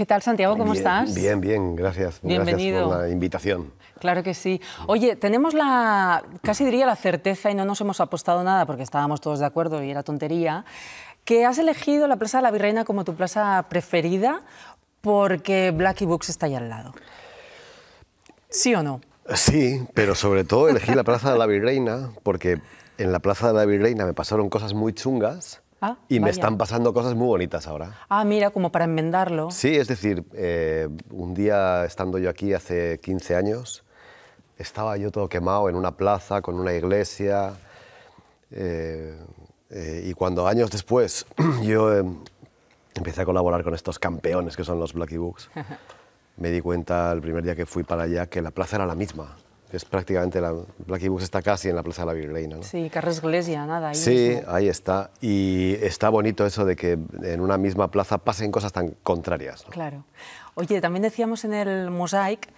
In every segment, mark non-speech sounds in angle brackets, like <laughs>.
¿Qué tal, Santiago? ¿Cómo estás? Bien, bien, gracias. Bienvenido. Gracias por la invitación. Claro que sí. Oye, tenemos la, casi diría la certeza, y no nos hemos apostado nada porque estábamos todos de acuerdo y era tontería, que has elegido la Plaza de la Virreina como tu plaza preferida porque Blacky Books está ahí al lado. ¿Sí o no? Sí, pero sobre todo elegí la Plaza de la Virreina porque en la Plaza de la Virreina me pasaron cosas muy chungas Ah, y me están pasando cosas muy bonitas ahora. Ah, mira, como para enmendarlo. Sí, es decir, eh, un día estando yo aquí hace 15 años, estaba yo todo quemado en una plaza con una iglesia. Eh, eh, y cuando años después <clears throat> yo empecé a colaborar con estos campeones que son los Blacky Books, <laughs> me di cuenta el primer día que fui para allá que la plaza era la misma es prácticamente la Black Books está casi en la Plaza de la Virreina. ¿no? Sí, Carles Iglesia, nada. sí, ahí está. Y está bonito eso de que en una misma plaza pasen cosas tan contrarias. Claro. Oye, también decíamos en el Mosaic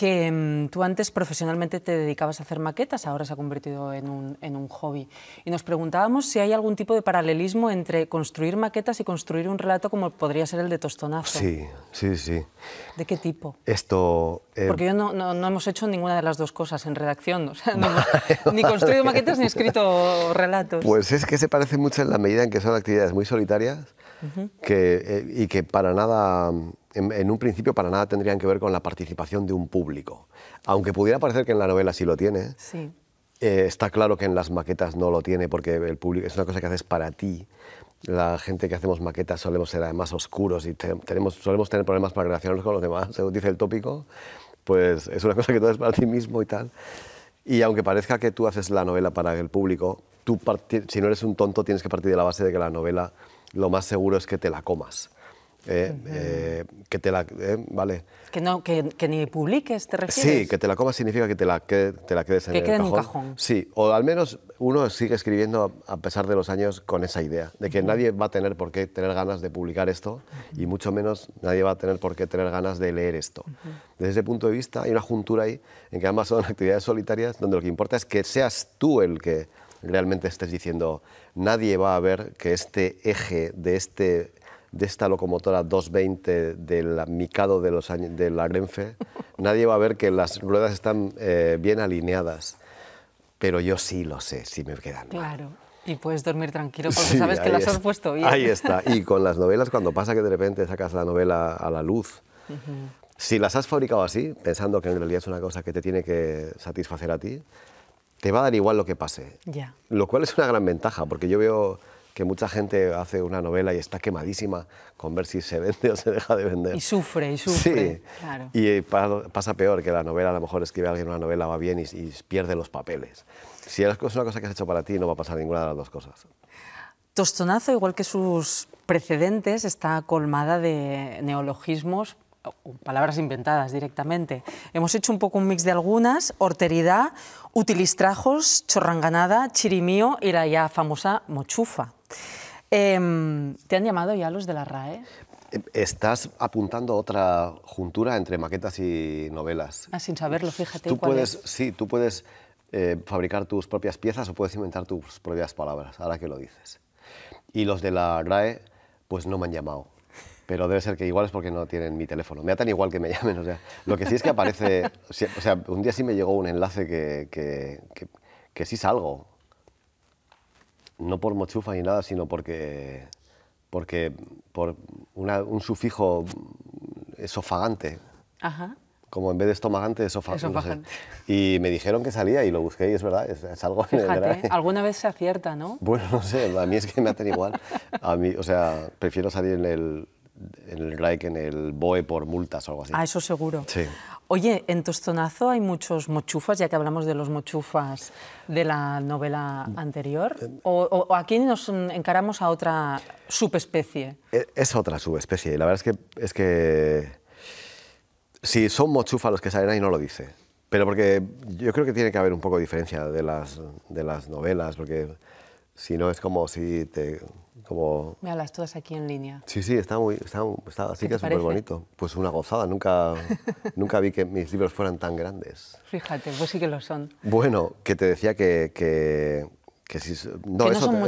que mm, tú antes profesionalmente te dedicabas a hacer maquetas, ahora se ha convertido en un, hobby. Y nos preguntábamos si hay algún tipo de paralelismo entre construir maquetas y construir un relato como podría ser el de Tostonazo. Sí, sí, sí. ¿De qué tipo? Esto... Eh, Porque yo no, hemos hecho ninguna de las dos cosas en redacción, <laughs> ni construido maquetas ni escrito <laughs> relatos. Pues es que se parece mucho en la medida en que son actividades muy solitarias que, eh, y que para nada, en, un principio para nada tendrían que ver con la participación de un público. Aunque pudiera parecer que en la novela sí lo tiene, eh, está claro que en las maquetas no lo tiene porque el público es una cosa que haces para ti. La gente que hacemos maquetas solemos ser además oscuros y tenemos, solemos tener problemas para relacionarnos con los demás, <laughs> según dice el tópico, pues es una cosa que tú haces para ti mismo y tal. Y aunque parezca que tú haces la novela para el público, tú si no eres un tonto tienes que partir de la base de que la novela lo más seguro es que te la comas. ¿eh? Eh, que te la ¿eh? vale que no que, que, ni publiques te refieres sí que te la comas significa que te la que, te la quedes en el quede En cajón. sí o al menos uno sigue escribiendo a pesar de los años con esa idea de que nadie va a tener por qué tener ganas de publicar esto y mucho menos nadie va a tener por qué tener ganas de leer esto desde ese punto de vista hay una juntura ahí en que ambas son <laughs> actividades solitarias donde lo que importa es que seas tú el que realmente estés diciendo nadie va a ver que este eje de, este, de esta locomotora 220 del Mikado de, los, de la Grenfe, <laughs> nadie va a ver que las ruedas están eh, bien alineadas. Pero yo sí lo sé, si me quedan. Claro. Y puedes dormir tranquilo porque sabes que las has puesto bien. Ahí está. Y <laughs> con las novelas, cuando pasa que de repente sacas la novela a la luz, si las has fabricado así, pensando que en realidad es una cosa que te tiene que satisfacer a ti, te va a dar igual lo que pase. ya Lo cual es una gran ventaja, porque yo veo que mucha gente hace una novela y está quemadísima con ver si se vende o se deja de vender. Y sufre, y sufre. Sí, claro. y eh, pasa peor que la novela, a lo mejor escribe alguien una novela, va bien y, y pierde los papeles. Si es una cosa que has hecho para ti, no va a pasar ninguna de las dos cosas. Tostonazo, igual que sus precedentes, está colmada de neologismos palabras inventadas directamente. Hemos hecho un poco un mix de algunas, horteridad, Utilistrajos, chorranganada, chirimío y la ya famosa mochufa. Em, ¿Te han llamado ya los de la RAE? Estás apuntando otra juntura entre maquetas y novelas. Ah, sin saberlo, fíjate. Tú puedes, Sí, tú puedes eh, fabricar tus propias piezas o puedes inventar tus propias palabras, ahora que lo dices. Y los de la RAE, pues no me han llamado pero debe ser que igual es porque no tienen mi teléfono. Me atan igual que me <laughs> llamen, o sea, lo que sí es que aparece, o sea, un día sí me llegó un enlace que, que, que, sí salgo, no por mochufa ni nada, sino porque, porque por un sufijo esofagante. Ajá. Como en vez de estomagante, esofagante. Y me dijeron que salía y lo busqué y es verdad, es, algo... Fíjate, ¿eh? alguna vez se acierta, ¿no? Bueno, no sé, a mí es que me hacen igual. A mí, o sea, prefiero salir en el en el like en el BOE por multas o algo así. Ah, eso seguro. Oye, en Tostonazo hay muchos mochufas, ya que hablamos de los mochufas de la novela anterior. ¿O, aquí nos encaramos a otra subespecie? E, es otra subespecie. Y la verdad es que, es que si son mochufas los que salen ahí, no lo dice. Pero porque yo creo que tiene que haber un poco de diferencia de las, de las novelas, porque si no, es como si te... Como... Me hablas todas aquí en línea. Sí, sí, está muy... Está, así que es súper bonito. Pues una gozada. Nunca, <laughs> nunca vi que mis libros fueran tan grandes. Fíjate, pues sí que lo son. Bueno, que te decía que... que, si, no, son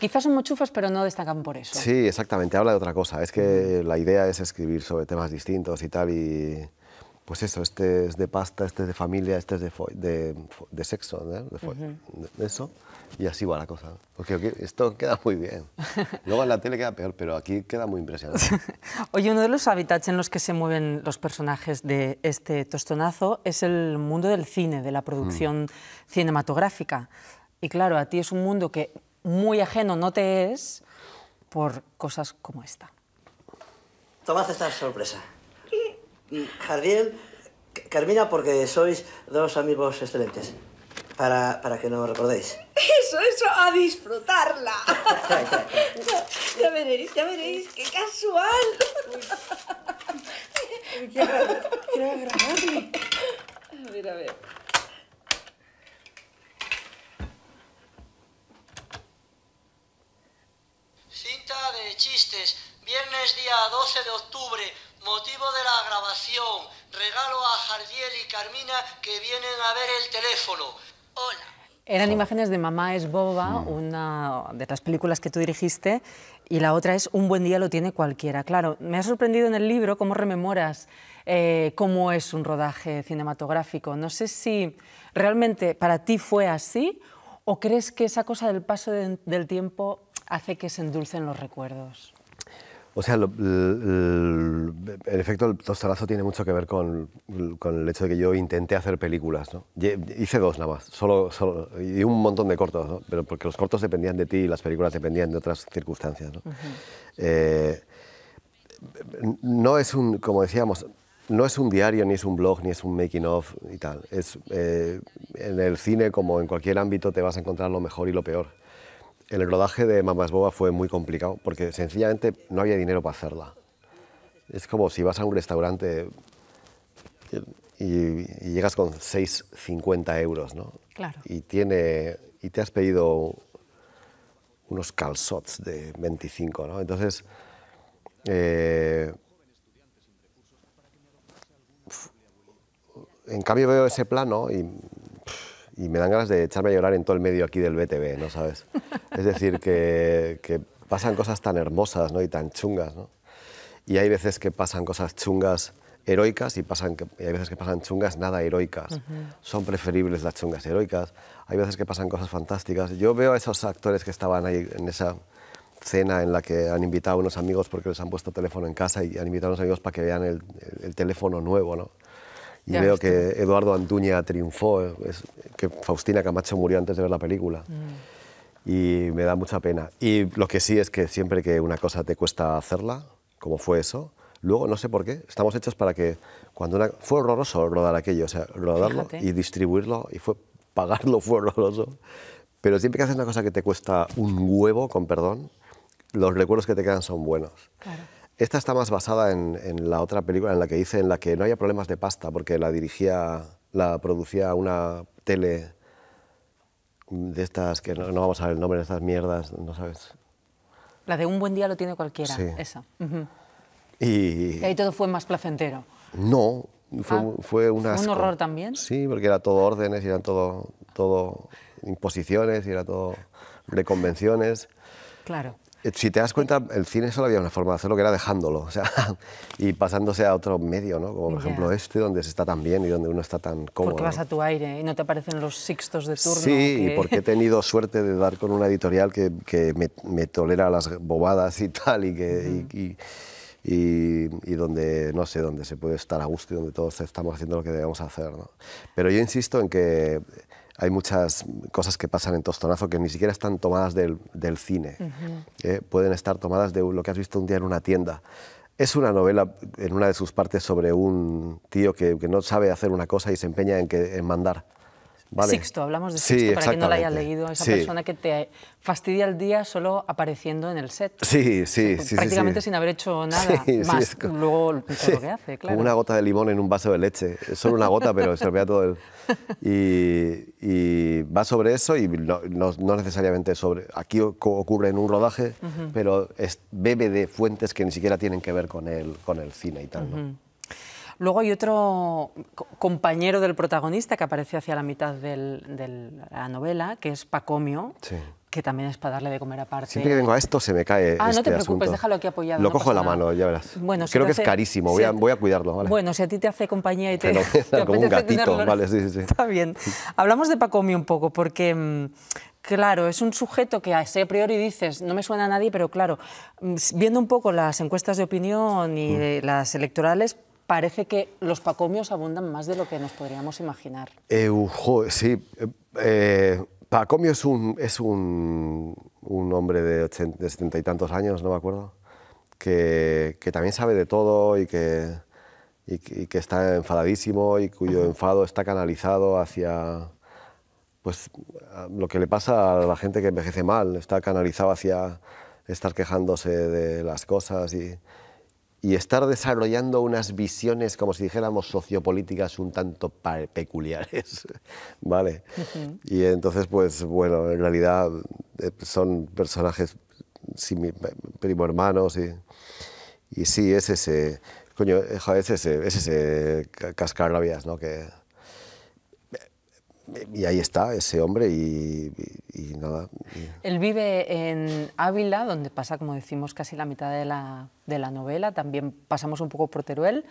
quizás son muy pero no destacan por eso. Sí, exactamente, habla de otra cosa. Es que mm. la idea es escribir sobre temas distintos y tal, y, pues eso, este es de pasta, este es de familia, este es de, de, sexo, de, eso, y así va la cosa. Porque esto queda muy bien. <laughs> Luego en la tele queda peor, pero aquí queda muy impresionante. <laughs> Oye, uno de los hábitats en los que se mueven los personajes de este tostonazo es el mundo del cine, de la mm. producción cinematográfica. Y claro, a ti es un mundo que muy ajeno no te es por cosas como esta. ¿Tomás esta sorpresa. Javier, Carmina, porque sois dos amigos excelentes. Para, que no recordéis. Eso, eso, a disfrutarla. <laughs> ya, veréis, ya veréis, qué casual. quiero, quiero A ver, a ver. Cinta de chistes, viernes día 12 de octubre, motivo de la grabación, regalo a Jardiel y Carmina que vienen a ver el teléfono. Hola. Eran imágenes de Mamá es Boba, una de las películas que tú dirigiste, y la otra es Un buen día lo tiene cualquiera. Claro, me ha sorprendido en el libro cómo rememoras eh, cómo es un rodaje cinematográfico. No sé si realmente para ti fue así o crees que esa cosa del paso del tiempo hace que se endulcen los recuerdos. O sea, el, el, efecto del tostarazo tiene mucho que ver con, el hecho de que yo intenté hacer películas. ¿no? Hice dos nada más, solo, solo, y un montón de cortos, pero porque los cortos dependían de ti y las películas dependían de otras circunstancias. ¿no? Eh, no es un, como decíamos, no es un diario, ni es un blog, ni es un making of y tal. Es, eh, en el cine, como en cualquier ámbito, te vas a encontrar lo mejor y lo peor el rodaje de mamas Boba fue muy complicado porque sencillamente no había dinero para hacerla. Es como si vas a un restaurante y, llegas con 6,50 euros, ¿no? Claro. Y, tiene, y te has pedido unos calzots de 25, ¿no? Entonces, eh, en cambio veo ese plano y, y me dan ganas de echarme a llorar en todo el medio aquí del BTV, ¿no sabes? Es decir, que, pasan cosas tan hermosas ¿no? y tan chungas. Y hay veces que pasan cosas chungas heroicas y, pasan, hay veces que pasan chungas nada heroicas. Son preferibles las chungas heroicas. Hay veces que pasan cosas fantásticas. Yo veo a esos actores que estaban ahí en esa cena en la que han invitado a unos amigos porque les han puesto teléfono en casa y han invitado a unos amigos para que vean el, teléfono nuevo, ¿no? Y veo que Eduardo Antuña triunfó, que Faustina Camacho murió antes de ver la película. Mm y me da mucha pena. Y lo que sí es que siempre que una cosa te cuesta hacerla, como fue eso, luego no sé por qué, estamos hechos para que cuando una... Fue horroroso rodar aquello, o sea, rodarlo y distribuirlo, y fue pagarlo fue horroroso. Pero siempre que haces una cosa que te cuesta un huevo, con perdón, los recuerdos que te quedan son buenos. Esta está más basada en, en, la otra película en la que hice, en la que no había problemas de pasta, porque la dirigía, la producía una tele de estas que no, vamos a ver el nombre de estas mierdas, no sabes. La de un buen día lo tiene cualquiera, esa. y... ahí todo fue más placentero. No, fue, ah, fue un horror también? Sí, porque era todo órdenes, eran todo, todo imposiciones, era todo de convenciones. Claro si te das cuenta, el cine solo había una forma de hacerlo, que era dejándolo, o sea, <laughs> y pasándose a otro medio, ¿no? Como por ejemplo este, donde se está tan bien y donde uno está tan cómodo. Porque vas a tu aire y no te aparecen los sixtos de turno. Sí, y porque he tenido <laughs> suerte de dar con una editorial que, que me, tolera las bobadas y tal, y que... y, y, donde, no sé, donde se puede estar a gusto y donde todos estamos haciendo lo que debemos hacer, ¿no? Pero yo insisto en que hay muchas cosas que pasan en Tostonazo que ni siquiera están tomadas del, cine. ¿eh? pueden estar tomadas de lo que has visto un día en una tienda. Es una novela, en una de sus partes, sobre un tío que, que no sabe hacer una cosa y se empeña en, que, en mandar. Vale. Sixto, hablamos de Sixto, para que no lo haya leído, esa persona que te fastidia el día solo apareciendo en el set. Sí, sí, sí. Prácticamente sin haber hecho nada más, luego todo lo que hace, claro. Como una gota de limón en un vaso de leche, es solo una gota, pero se estropea todo el... <laughs> Y, va sobre eso y no, necesariamente sobre... Aquí ocurre en un rodaje, pero bebe de fuentes que ni siquiera tienen que ver con el, con el cine y tal, Luego hay otro compañero del protagonista que aparece hacia la mitad de la novela, que es Pacomio, que también es para darle de comer aparte. Siempre que vengo a esto se me cae. Ah, no este te preocupes, déjalo aquí apoyado. Lo cojo en la mano, ya verás. Bueno, Creo que es carísimo, voy, a, cuidarlo. Bueno, si a ti te hace compañía y <laughs> te. te <laughs> como un gatito, vale, sí, sí. Está bien. Hablamos de Pacomio un poco, porque. Mm, claro, es un sujeto que a ese priori dices, no me suena a nadie, pero claro, mm, viendo un poco las encuestas de opinión y mm. las electorales, parece que los pacomios abundan más de lo que nos podríamos imaginar. Eh, sí. Eh, eh, Pacomio es un, es un, un hombre de, de setenta y tantos años, no me acuerdo, que, que también sabe de todo y que, y, que está enfadadísimo y cuyo enfado está canalizado hacia pues, lo que le pasa a la gente que envejece mal, está canalizado hacia estar quejándose de las cosas y, y estar desarrollando unas visiones, como si dijéramos, sociopolíticas un tanto peculiares, <laughs> ¿vale? Y entonces, pues bueno, en realidad eh, son personajes primo hermanos y, y sí, es ese, coño, eh, es ese, cascar la cascarrabias, ¿no? Que, y ahí está ese hombre y, nada. Él vive en Ávila, donde pasa, como decimos, casi la mitad de la, de la novela. También pasamos un poco por Teruel.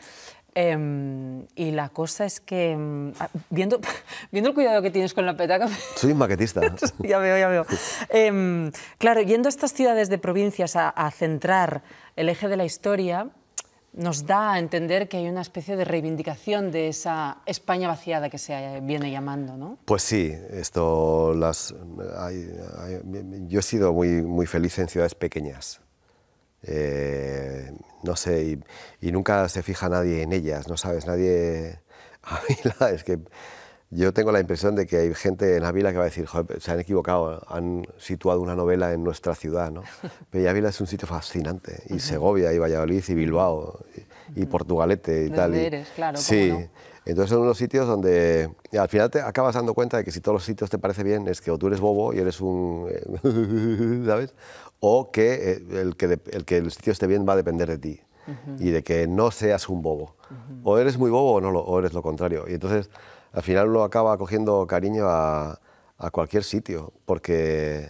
Em, y la cosa es que, em, ah, viendo, <laughs> viendo el cuidado que tienes con la petaca... <laughs> Soy maquetista. <laughs> ya veo, ya veo. Em, claro, yendo a estas ciudades de provincias a centrar el eje de la historia, nos da a entender que hay una especie de reivindicación de esa España vaciada que se viene llamando, ¿no? Pues sí, esto las, yo he sido muy, muy feliz en ciudades pequeñas. Eh, no sé, y, nunca se fija nadie en ellas, no sabes, nadie... <laughs> es que yo tengo la impresión de que hay gente en Ávila que va a decir, se han equivocado, han situado una novela en nuestra ciudad, ¿no? <laughs> Pero Ávila es un sitio fascinante, y Segovia, y Valladolid, y Bilbao, y, Portugalete, y tal. eres, claro. Sí, entonces son unos sitios donde al final te acabas dando cuenta de que si todos los sitios te parece bien, es que o tú eres bobo y eres un... Eh, <laughs> ¿sabes? O que eh, el que, el que el sitio esté bien va a depender de ti, y de que no seas un bobo. O eres muy bobo o, o eres lo contrario. Y entonces al final uno acaba cogiendo cariño a, cualquier sitio, porque,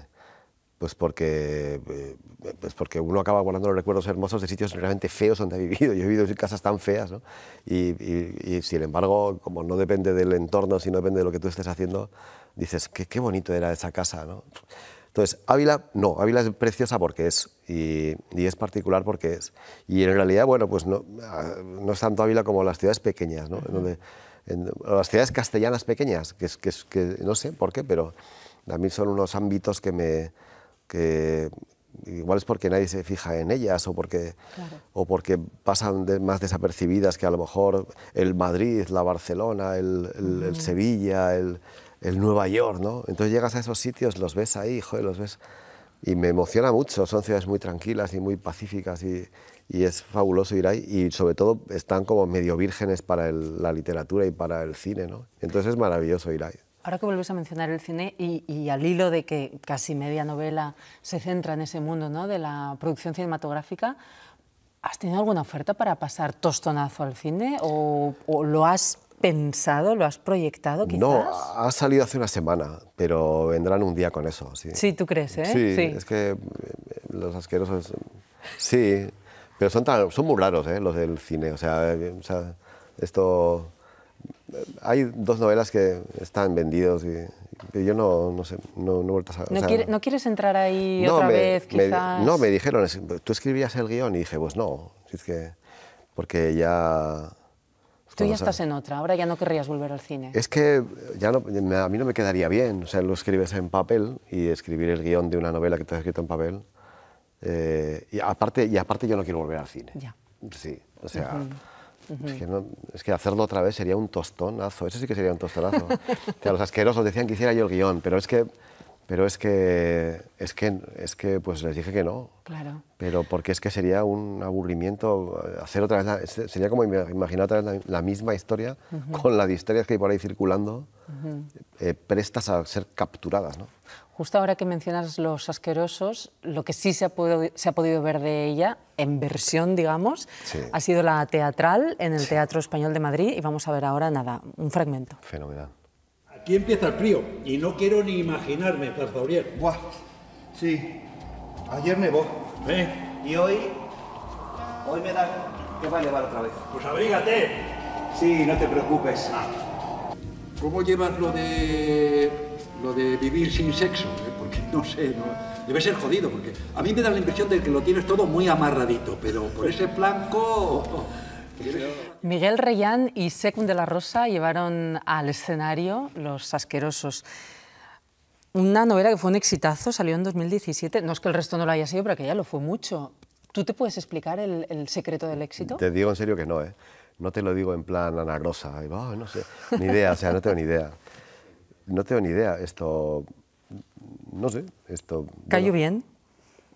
pues porque, eh, pues porque uno acaba guardando los recuerdos hermosos de sitios realmente feos donde ha vivido. Yo he vivido en casas tan feas, ¿no? y, sin embargo, como no depende del entorno, sino depende de lo que tú estés haciendo, dices, qué, qué bonito era esa casa, ¿no? Entonces, Ávila, no, Ávila es preciosa porque es, y, es particular porque es. Y en realidad, bueno, pues no, ah, no es tanto Ávila como las ciudades pequeñas, ¿no? las ciudades castellanas pequeñas, que, no sé por qué, pero a mí son unos ámbitos que me... Que, igual es porque nadie se fija en ellas o porque, o porque pasan más desapercibidas que a lo mejor el Madrid, la Barcelona, el, Sevilla, el, Nueva York, ¿no? Entonces llegas a esos sitios, los ves ahí, joder, los ves y me emociona mucho. Son ciudades muy tranquilas y muy pacíficas y, y es fabuloso ir ahí. Y sobre todo están como medio vírgenes para la literatura y para el cine, ¿no? Entonces es maravilloso ir ahí. Ahora que vuelves a mencionar el cine y, al hilo de que casi media novela se centra en ese mundo ¿no? de la producción cinematográfica, ¿has tenido alguna oferta para pasar tostonazo al cine o, o lo has pensado, lo has proyectado quizás? No, ha salido hace una semana, pero vendrán un día con eso. Sí, sí tú crees, ¿eh? Sí, es que eh, los asquerosos... Sí, pero son, tan, son muy raros, ¿eh? Los del cine, o sea, eh, esto... Hay dos novelas que están vendidos y yo no, no sé, no, no, a, no quieres entrar ahí otra vez, quizás? no, me dijeron, tú escribías el guión y dije, pues no, si es que, porque ya Tú ya estás en otra, ahora ya no querrías volver al cine. Es que ya a mí no me quedaría bien, o sea, lo escribes en papel y escribir el guión de una novela que te has escrito en papel. Eh, y, aparte, y aparte yo no quiero volver al cine. Ya. Sí, o sea... es, que hacerlo otra vez sería un tostonazo, eso sí que sería un tostonazo. o <laughs> los asquerosos decían que hiciera yo el guión, pero es que pero es que, es que, es que pues les dije que no. Claro. Pero porque es que sería un aburrimiento eh, hacer otra vez, sería como imaginar otra vez la, misma historia con las historias que hay por ahí circulando, eh, prestas a ser capturadas, ¿no? Justo ahora que mencionas Los Asquerosos, lo que sí se ha, podido, se ha podido ver de ella, en versión, digamos, ha sido la teatral en el Teatro Español de Madrid y vamos a ver ahora nada, un fragmento. Fenomenal aquí empieza el frío y no quiero ni imaginarme, Zarzauriel. Buah, sí, ayer nevó. ¿Eh? Y hoy, hoy me da ¿Qué va a llevar otra vez. Pues abrígate. Sí, no te preocupes. Ah. ¿Cómo llevas lo de, lo de vivir sin sexo? Eh, porque no sé, debe ser jodido, porque a mí me da la impresión de que lo tienes todo muy amarradito, pero por <laughs> ese flanco Miguel Reyán y Secund de la Rosa llevaron al escenario Los Asquerosos. Una novela que fue un exitazo, salió en 2017. No es que el resto no lo haya sido, pero que ya lo fue mucho. ¿Tú te puedes explicar el, secreto del éxito? Te digo en serio que no, ¿eh? No te lo digo en plan anagrosa, no sé, ni idea, o sea, no tengo ni idea. No tengo ni idea, esto, no sé, esto... ¿Cayó bien?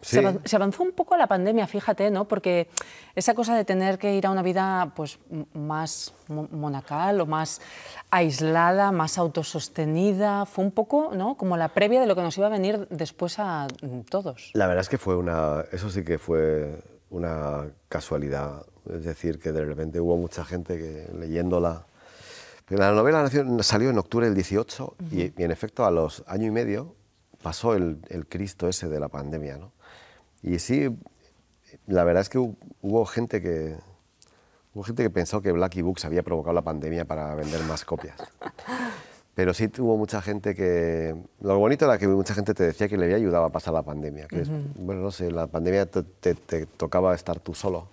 Se avanzó un poco la pandemia, fíjate, ¿no? Porque esa cosa de tener que ir a una vida pues, más monacal o más aislada, más autosostenida, fue un poco ¿no? como la previa de lo que nos iba a venir después a mm, todos. La verdad es que fue una... Eso sí que fue una casualidad. Es decir, que de repente hubo mucha gente que leyéndola... La novela salió en octubre del 18 y, en efecto a los años y medio pasó el, el Cristo ese de la pandemia, ¿no? Y sí, la verdad es que hubo gente que, hubo gente que pensó que Blacky Books había provocado la pandemia para vender más copias. Pero sí hubo mucha gente que... Lo bonito era que mucha gente te decía que le había ayudado a pasar la pandemia. Que bueno, no sé, la pandemia te, tocaba estar tú solo.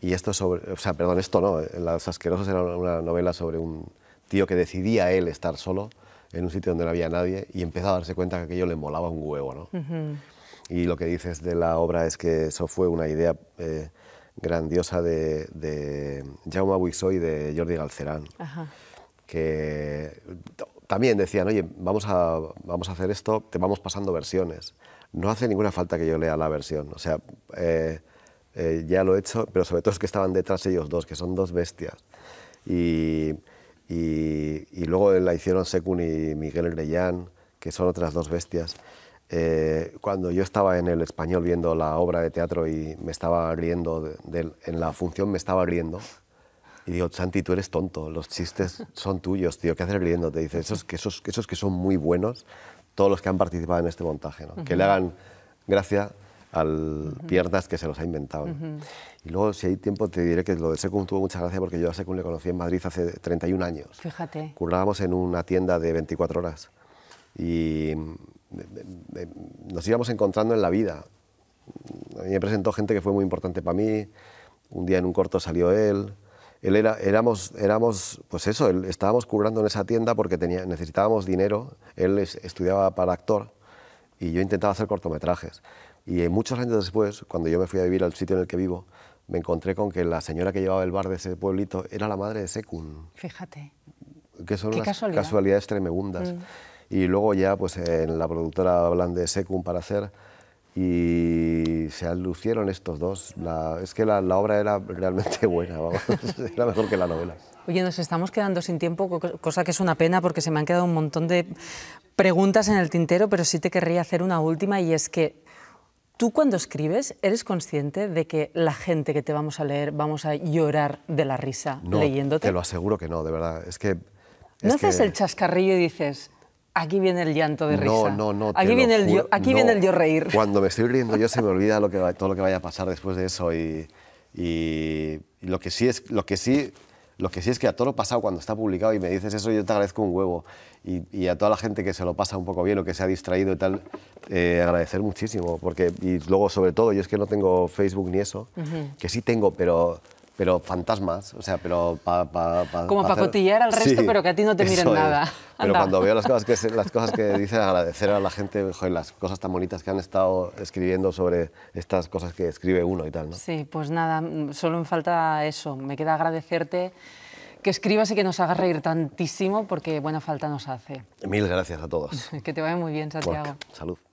Y esto sobre... O sea, perdón, esto no. Eh, Las Asquerosas era una novela sobre un tío que decidía él estar solo en un sitio donde no había nadie y empezó a darse cuenta que aquello le molaba un huevo, ¿no? Y lo que dices de la obra es que eso fue una idea eh, grandiosa de, de Jaume Buixó y de Jordi Galcerán, que también decían, oye, vamos a, vamos a hacer esto, te vamos pasando versiones. No hace ninguna falta que yo lea la versión, o sea, eh, eh, ya lo he hecho, pero sobre todo es que estaban detrás ellos dos, que son dos bestias. Y, y, luego la hicieron Secun y Miguel Grellán, que son otras dos bestias. Eh, cuando yo estaba en el español viendo la obra de teatro y me estaba riendo, en la función me estaba riendo, y digo, Santi, tú eres tonto, los chistes son tuyos, tío, ¿qué haces riendo? Te dice, esos que, esos, esos que son muy buenos, todos los que han participado en este montaje, ¿no? que le hagan gracia al pierdas que se los ha inventado. Y luego, si hay tiempo, te diré que lo de Secum tuvo mucha gracia porque yo a Secum le conocí en Madrid hace 31 años. Fíjate. Currábamos en una tienda de 24 horas y nos íbamos encontrando en la vida. A mí me presentó gente que fue muy importante para mí. Un día en un corto salió él. Él era, éramos, éramos, pues eso, estábamos currando en esa tienda porque tenía, necesitábamos dinero. Él estudiaba para actor y yo intentaba hacer cortometrajes. Y eh, muchos años después, cuando yo me fui a vivir al sitio en el que vivo, me encontré con que la señora que llevaba el bar de ese pueblito era la madre de Sekun. Fíjate. Que son Qué casualidades tremendas mm y luego ya pues en la productora hablan de Secum para hacer y se alucieron estos dos. La, es que la, obra era realmente <laughs> buena, <laughs> era mejor que la novela. Oye, nos estamos quedando sin tiempo, cosa que es una pena porque se me han quedado un montón de preguntas en el tintero, pero sí te querría hacer una última y es que tú cuando escribes eres consciente de que la gente que te vamos a leer vamos a llorar de la risa no, leyéndote. Te lo aseguro que no, de verdad. Es que... ¿No haces el chascarrillo y dices, Aquí viene el llanto de risa. No, no, no. Aquí, viene el, yo, aquí viene el reír. Cuando me estoy riendo yo se me olvida lo que, todo lo que vaya a pasar después de eso y, lo que sí es lo que sí lo que sí es que a todo lo pasado cuando está publicado y me dices eso yo te agradezco un huevo y, a toda la gente que se lo pasa un poco bien o que se ha distraído y tal eh, agradecer muchísimo porque y luego sobre todo yo es que no tengo Facebook ni eso que sí tengo pero pero fantasmas, o sea, pero pa, como para cotillar al resto, pero que a ti no te miren nada. Pero cuando veo las cosas que las cosas que dices, <laughs> agradecer a la gente, joder, las cosas tan bonitas que han estado escribiendo sobre estas cosas que escribe uno y tal, ¿no? Sí, pues nada, mm, solo me falta eso. Me queda agradecerte que escribas y que nos hagas reír tantísimo, porque buena falta nos hace. Mil gracias a todos. <laughs> que te vaya muy bien, Santiago. Salud.